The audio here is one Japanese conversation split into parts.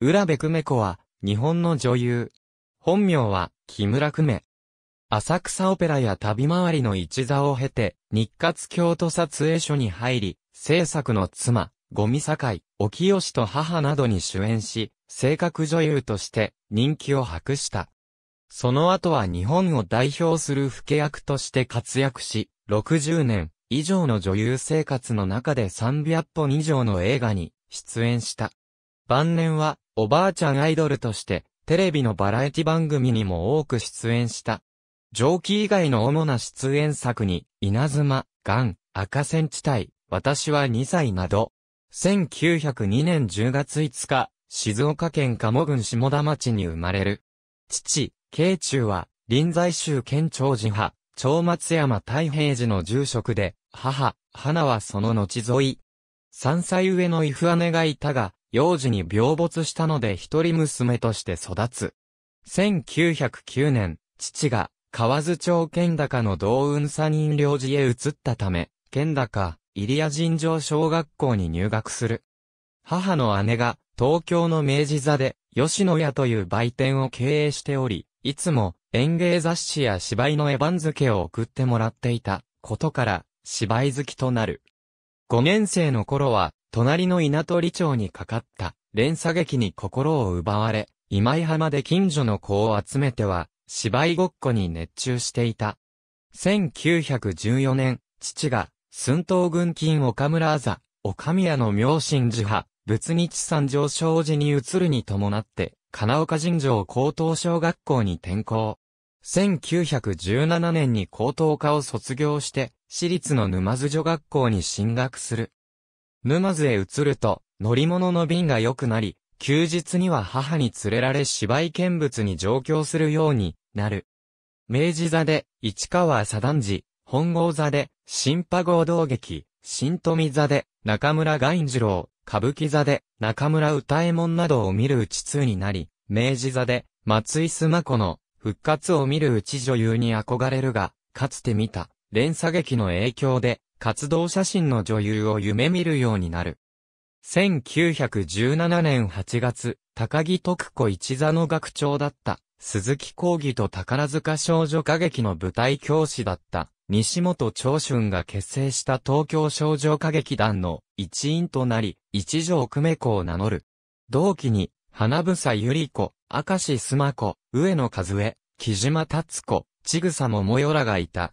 浦部久美子は、日本の女優。本名は、木村久美。浅草オペラや旅回りの一座を経て、日活京都撮影所に入り、制作の妻、ゴミ堺、お清と母などに主演し、性格女優として人気を博した。その後は日本を代表する不け役として活躍し、60年以上の女優生活の中で300本以上の映画に出演した。晩年はおばあちゃんアイドルとして、テレビのバラエティ番組にも多く出演した。蒸気以外の主な出演作に、稲妻、ガン、赤線地帯、私は2歳など、1902年10月5日、静岡県鴨郡下田町に生まれる。父、慶中は、臨済州県長寺派、長松山太平寺の住職で、母、花はその後沿い。三歳上の伊夫姉がいたが、幼児に病没したので一人娘として育つ。1909年、父が、河津町県高の道雲三人領事へ移ったため、県高、入谷尋常小学校に入学する。母の姉が、東京の明治座で、吉野屋という売店を経営しており、いつも、演芸雑誌や芝居の絵番付けを送ってもらっていた、ことから、芝居好きとなる。5年生の頃は、隣の稲取町にかかった連鎖劇に心を奪われ、今井浜で近所の子を集めては、芝居ごっこに熱中していた。1914年、父が、寸東軍金岡村あざ、岡宮の明神寺派、仏日山城昇寺に移るに伴って、金岡神城高等小学校に転校。1917年に高等科を卒業して、私立の沼津女学校に進学する。沼津へ移ると、乗り物の便が良くなり、休日には母に連れられ芝居見物に上京するようになる。明治座で、市川左段寺、本郷座で、新波合同劇、新富座で、中村外次郎、歌舞伎座で、中村歌右衛門などを見るうち通になり、明治座で、松井須磨子の、復活を見るうち女優に憧れるが、かつて見た、連鎖劇の影響で、活動写真の女優を夢見るようになる。1917年8月、高木徳子一座の学長だった、鈴木講義と宝塚少女歌劇の舞台教師だった、西本長春が結成した東京少女歌劇団の一員となり、一条久米子を名乗る。同期に、花房ゆり子、明石須磨子、上野和江、木島達子、千草ももよらがいた。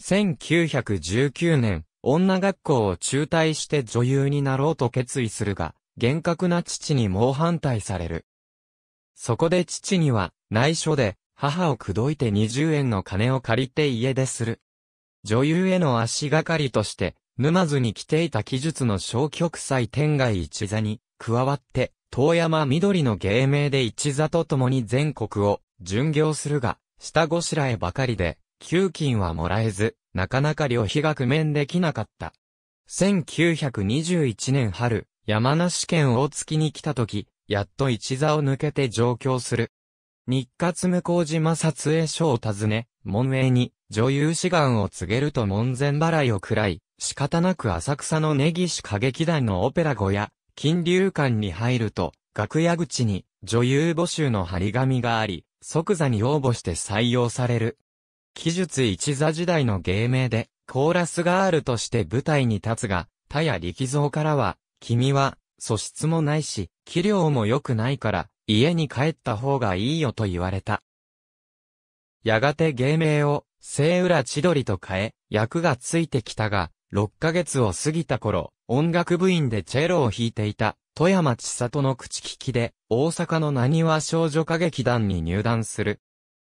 1919年、女学校を中退して女優になろうと決意するが、厳格な父に猛反対される。そこで父には、内緒で、母を口説いて20円の金を借りて家出する。女優への足がかりとして、沼津に来ていた記述の小極祭天外一座に、加わって、遠山緑の芸名で一座と共に全国を、巡業するが、下ごしらえばかりで、給金はもらえず、なかなか旅費が工面できなかった。1921年春、山梨県大月に来た時、やっと一座を抜けて上京する。日活向島撮影所を訪ね、門営に女優志願を告げると門前払いを喰らい、仕方なく浅草の根岸歌劇団のオペラ小屋、金流館に入ると、楽屋口に女優募集の張り紙があり、即座に応募して採用される。奇術一座時代の芸名で、コーラスガールとして舞台に立つが、他や力蔵からは、君は、素質もないし、器量も良くないから、家に帰った方がいいよと言われた。やがて芸名を、聖浦千鳥と変え、役がついてきたが、6ヶ月を過ぎた頃、音楽部員でチェロを弾いていた、富山千里の口利きで、大阪の何は少女歌劇団に入団する。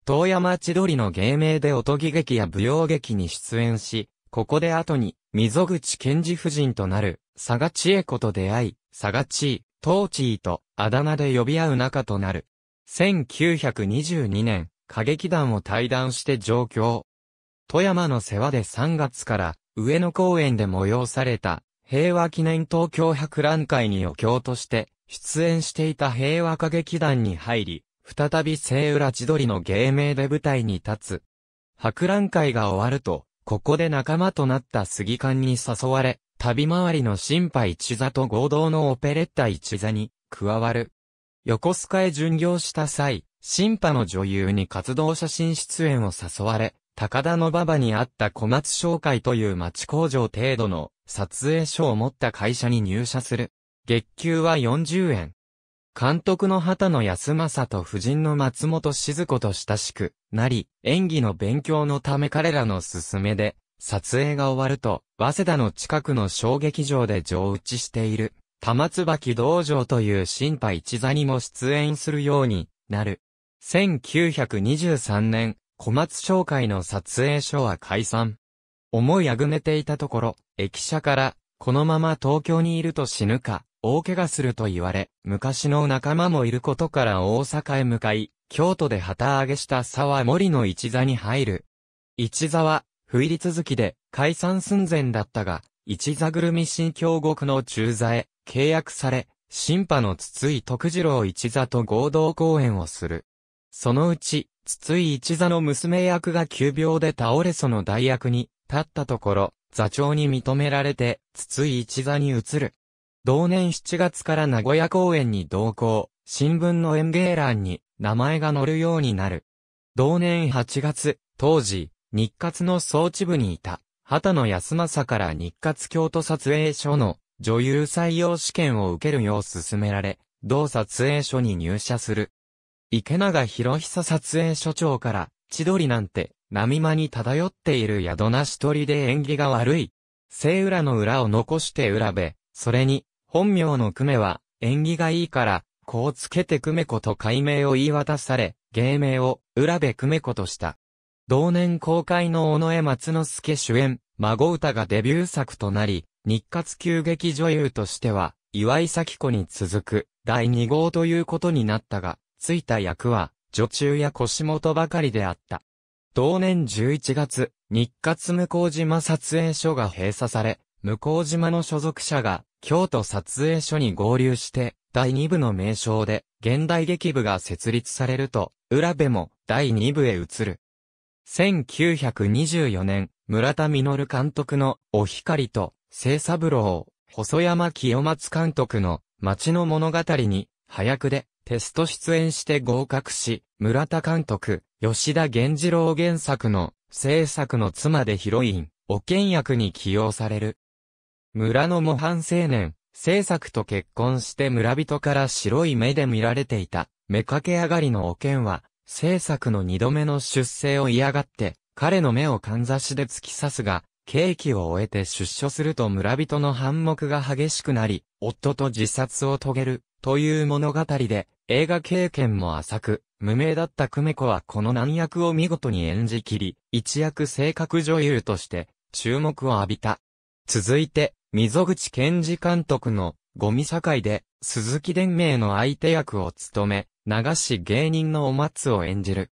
遠山千鳥の芸名でおとぎ劇や舞踊劇に出演し、ここで後に、溝口賢治夫人となる、佐賀千恵子と出会い、佐賀千恵、東ー恵と、あだ名で呼び合う仲となる。1922年、歌劇団を退団して上京。富山の世話で3月から、上野公園で催された、平和記念東京博覧会に余興として、出演していた平和歌劇団に入り、再び聖浦千鳥の芸名で舞台に立つ。博覧会が終わると、ここで仲間となった杉官に誘われ、旅回りの心配一座と合同のオペレッタ一座に加わる。横須賀へ巡業した際、新派の女優に活動写真出演を誘われ、高田の馬場にあった小松商会という町工場程度の撮影所を持った会社に入社する。月給は40円。監督の畑野康政と夫人の松本静子と親しくなり、演技の勉強のため彼らの勧めで、撮影が終わると、早稲田の近くの小劇場で上打ちしている、玉椿道場という新派一座にも出演するようになる。1923年、小松商会の撮影所は解散。思いあぐねていたところ、駅舎から、このまま東京にいると死ぬか、大怪我すると言われ、昔の仲間もいることから大阪へ向かい、京都で旗揚げした沢森の一座に入る。一座は、不入り続きで、解散寸前だったが、一座ぐるみ新京極の中座へ、契約され、新派の筒井徳次郎一座と合同公演をする。そのうち、筒井一座の娘役が急病で倒れその代役に、立ったところ、座長に認められて、筒井一座に移る。同年7月から名古屋公演に同行、新聞の演芸欄に名前が載るようになる。同年8月、当時、日活の装置部にいた、畑野康政から日活京都撮影所の女優採用試験を受けるよう勧められ、同撮影所に入社する。池永博久撮影所長から、千鳥なんて、波間に漂っている宿なし鳥で縁起が悪い。聖浦の裏を残して浦部、それに、本名の久米は、縁起がいいから、こうつけて久米子と改名を言い渡され、芸名を、浦部久米子とした。同年公開の尾上松之助主演、孫歌がデビュー作となり、日活急激女優としては、岩井咲子に続く、第2号ということになったが、ついた役は、女中や腰元ばかりであった。同年11月、日活向島撮影所が閉鎖され、向島の所属者が京都撮影所に合流して、第2部の名称で、現代劇部が設立されると、浦部も第2部へ移る。1924年、村田実監督の、お光と、聖三郎、細山清松監督の、町の物語に、早くで、テスト出演して合格し、村田監督、吉田源次郎原作の、制作の妻でヒロイン、おけん役に起用される。村の模範青年、政策と結婚して村人から白い目で見られていた、目かけ上がりのおけんは、政策の二度目の出生を嫌がって、彼の目をかんざしで突き刺すが、刑期を終えて出所すると村人の反目が激しくなり、夫と自殺を遂げる、という物語で、映画経験も浅く、無名だった久米子はこの難役を見事に演じきり、一躍性格女優として、注目を浴びた。続いて、溝口健二監督のゴミ社で鈴木伝明の相手役を務め、流し芸人のお松を演じる。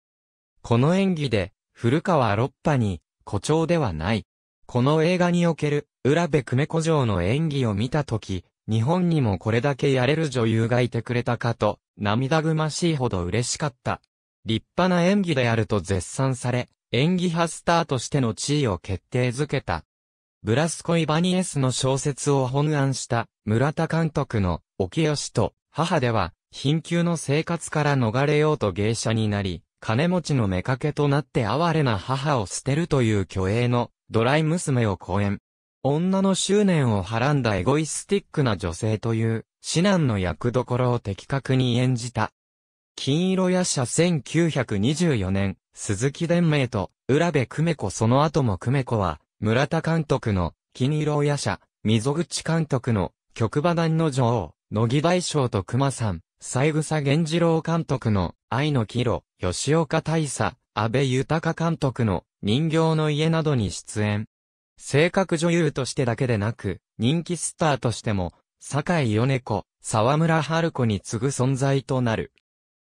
この演技で古川六波に誇張ではない。この映画における浦部久米子城の演技を見たとき、日本にもこれだけやれる女優がいてくれたかと、涙ぐましいほど嬉しかった。立派な演技であると絶賛され、演技派スターとしての地位を決定づけた。ブラスコ・イバニエスの小説を本案した村田監督のお清と母では貧窮の生活から逃れようと芸者になり、金持ちの目けとなって哀れな母を捨てるという虚栄のドライ娘を講演。女の執念をはらんだエゴイスティックな女性という至難の役どころを的確に演じた。金色夜叉1924年、鈴木伝明と浦部久美子その後も久美子は村田監督の、金色親社、溝口監督の、極馬団の女王、乃木大将と熊さん、三草源次郎監督の、愛の岐路、吉岡大佐、安倍豊監督の、人形の家などに出演。性格女優としてだけでなく、人気スターとしても、坂井米子、沢村春子に次ぐ存在となる。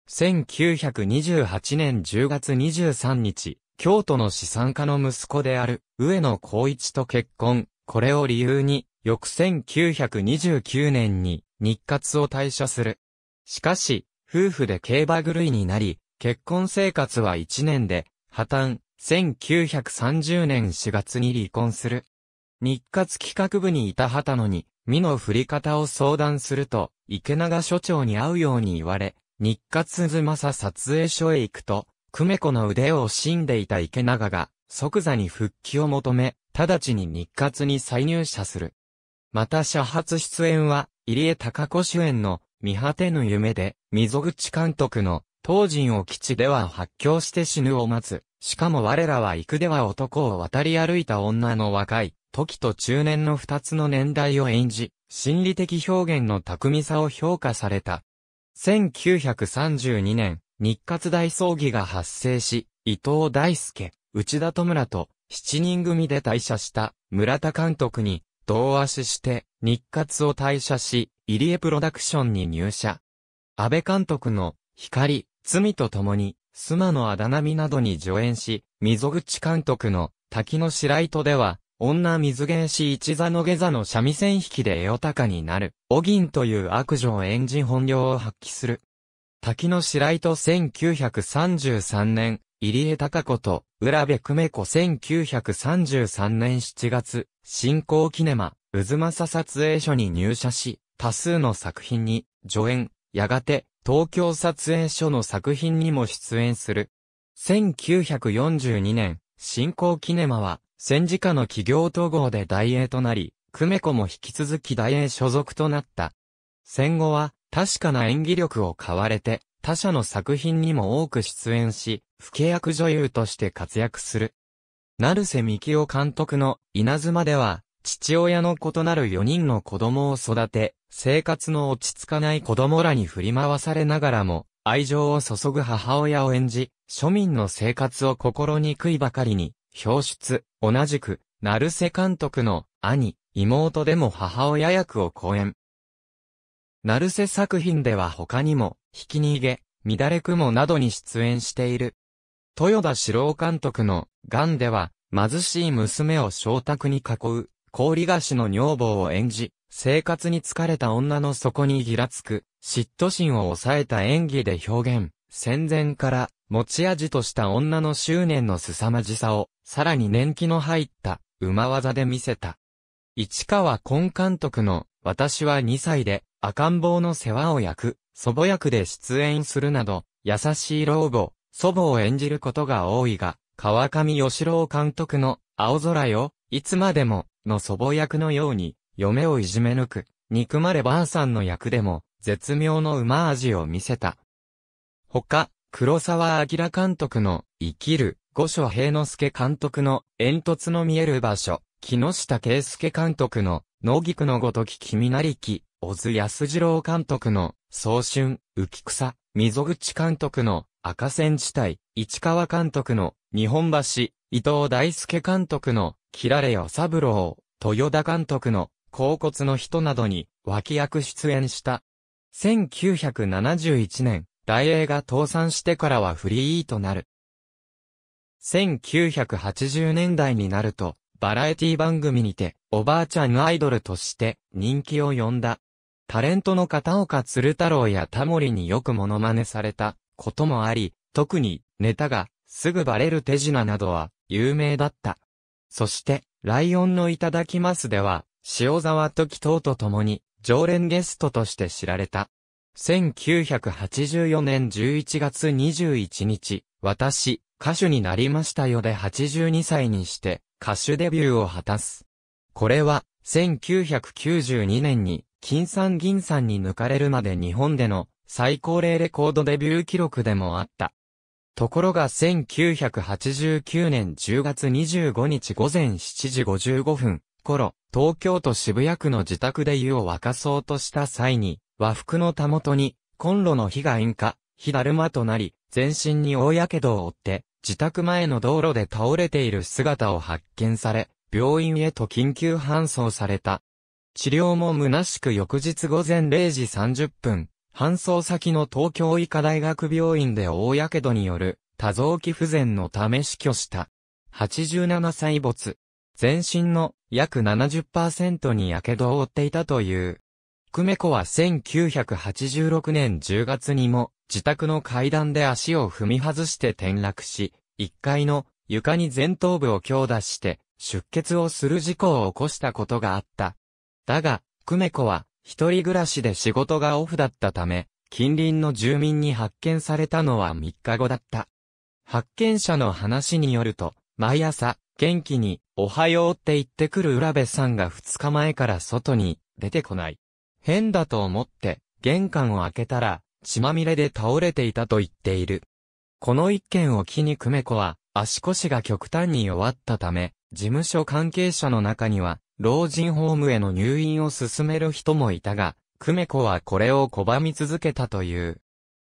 1928年10月23日、京都の資産家の息子である上野光一と結婚。これを理由に、翌1929年に日活を退社する。しかし、夫婦で競馬狂いになり、結婚生活は1年で、破綻、1930年4月に離婚する。日活企画部にいた畑野に、身の振り方を相談すると、池永所長に会うように言われ、日活妻さ撮影所へ行くと、久米子の腕を惜しんでいた池永が、即座に復帰を求め、直ちに日活に再入社する。また、社発出演は、入江隆子主演の、見果てぬ夢で、溝口監督の、当人を基地では発狂して死ぬを待つ。しかも我らは行くでは男を渡り歩いた女の若い、時と中年の二つの年代を演じ、心理的表現の巧みさを評価された。1932年、日活大葬儀が発生し、伊藤大輔、内田と村と、七人組で退社した村田監督に、同足して、日活を退社し、入江プロダクションに入社。安倍監督の、光、罪と共に、妻のあだ名などに助演し、溝口監督の、滝の白糸では、女水芸師一座の下座の三味線引きで絵を高になる、お銀という悪女を演じ本領を発揮する。滝野白井と1933年、入江隆子と、浦部久美子1933年7月、新興キネマ、渦政撮影所に入社し、多数の作品に、助演、やがて、東京撮影所の作品にも出演する。1942年、新興キネマは、戦時下の企業統合で大英となり、久米子も引き続き大英所属となった。戦後は、確かな演技力を買われて、他社の作品にも多く出演し、不契約女優として活躍する。成瀬希夫監督の稲妻では、父親の異なる4人の子供を育て、生活の落ち着かない子供らに振り回されながらも、愛情を注ぐ母親を演じ、庶民の生活を心に食いばかりに、表出、同じく、成瀬監督の兄、妹でも母親役を講演。ルセ作品では他にも、ひき逃げ、乱れ雲などに出演している。豊田志郎監督の、ガンでは、貧しい娘を小宅に囲う、氷菓子の女房を演じ、生活に疲れた女の底にぎらつく、嫉妬心を抑えた演技で表現、戦前から持ち味とした女の執念の凄まじさを、さらに年季の入った馬技で見せた。市川根監督の私は2歳で赤ん坊の世話を焼く、祖母役で出演するなど、優しい老母、祖母を演じることが多いが、川上義郎監督の、青空よ、いつまでも、の祖母役のように、嫁をいじめ抜く、憎まればあさんの役でも、絶妙の馬味を見せた。他、黒沢明監督の、生きる、五所平之助監督の、煙突の見える場所、木下圭介監督の、農菊のごとき君なりき、小津安二郎監督の、早春、浮草、溝口監督の、赤線地帯、市川監督の、日本橋、伊藤大輔監督の、キラレよ三郎、豊田監督の、甲骨の人などに、脇役出演した。1971年、大映が倒産してからはフリーとなる。1980年代になると、バラエティ番組にて、おばあちゃんアイドルとして人気を呼んだ。タレントの片岡鶴太郎やタモリによくモノマネされたこともあり、特にネタがすぐバレる手品などは有名だった。そして、ライオンのいただきますでは、塩沢時等と共に常連ゲストとして知られた。1984年11月21日、私、歌手になりましたよで82歳にして歌手デビューを果たす。これは、1992年に金さん銀さんに抜かれるまで日本での最高齢レコードデビュー記録でもあった。ところが1989年10月25日午前7時55分頃、東京都渋谷区の自宅で湯を沸かそうとした際に、和服のたもとに、コンロの火が引火、火だるまとなり、全身に大火傷を負って、自宅前の道路で倒れている姿を発見され、病院へと緊急搬送された。治療も虚しく翌日午前0時30分、搬送先の東京医科大学病院で大火傷による多臓器不全のため死去した。87歳没。全身の約70%に火傷を負っていたという。久米子は1986年10月にも自宅の階段で足を踏み外して転落し、1階の床に前頭部を強打して出血をする事故を起こしたことがあった。だが、久米子は、一人暮らしで仕事がオフだったため、近隣の住民に発見されたのは3日後だった。発見者の話によると、毎朝、元気に、おはようって言ってくる浦部さんが2日前から外に出てこない。変だと思って、玄関を開けたら、血まみれで倒れていたと言っている。この一件を機に久米子は、足腰が極端に弱ったため、事務所関係者の中には、老人ホームへの入院を勧める人もいたが、久米子はこれを拒み続けたという。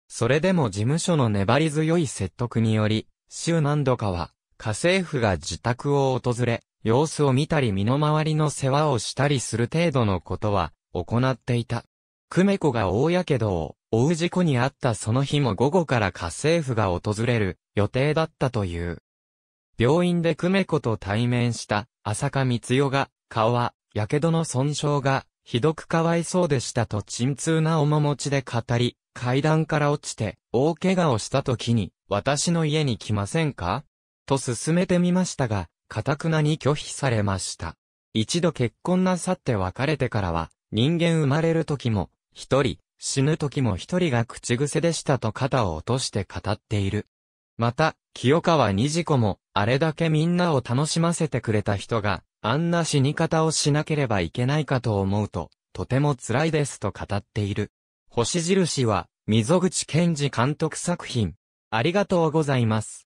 それでも事務所の粘り強い説得により、週何度かは、家政婦が自宅を訪れ、様子を見たり身の回りの世話をしたりする程度のことは、行っていた。久米子が大やけどを追う事故にあったその日も午後から家政婦が訪れる予定だったという。病院で久米子と対面した浅香光代が顔は、やけどの損傷が、ひどくかわいそうでしたと鎮痛な面持ちで語り、階段から落ちて、大怪我をした時に、私の家に来ませんかと勧めてみましたが、かたくなに拒否されました。一度結婚なさって別れてからは、人間生まれる時も、一人、死ぬ時も一人が口癖でしたと肩を落として語っている。また、清川二次子も、あれだけみんなを楽しませてくれた人が、あんな死に方をしなければいけないかと思うと、とても辛いですと語っている。星印は、溝口健二監督作品。ありがとうございます。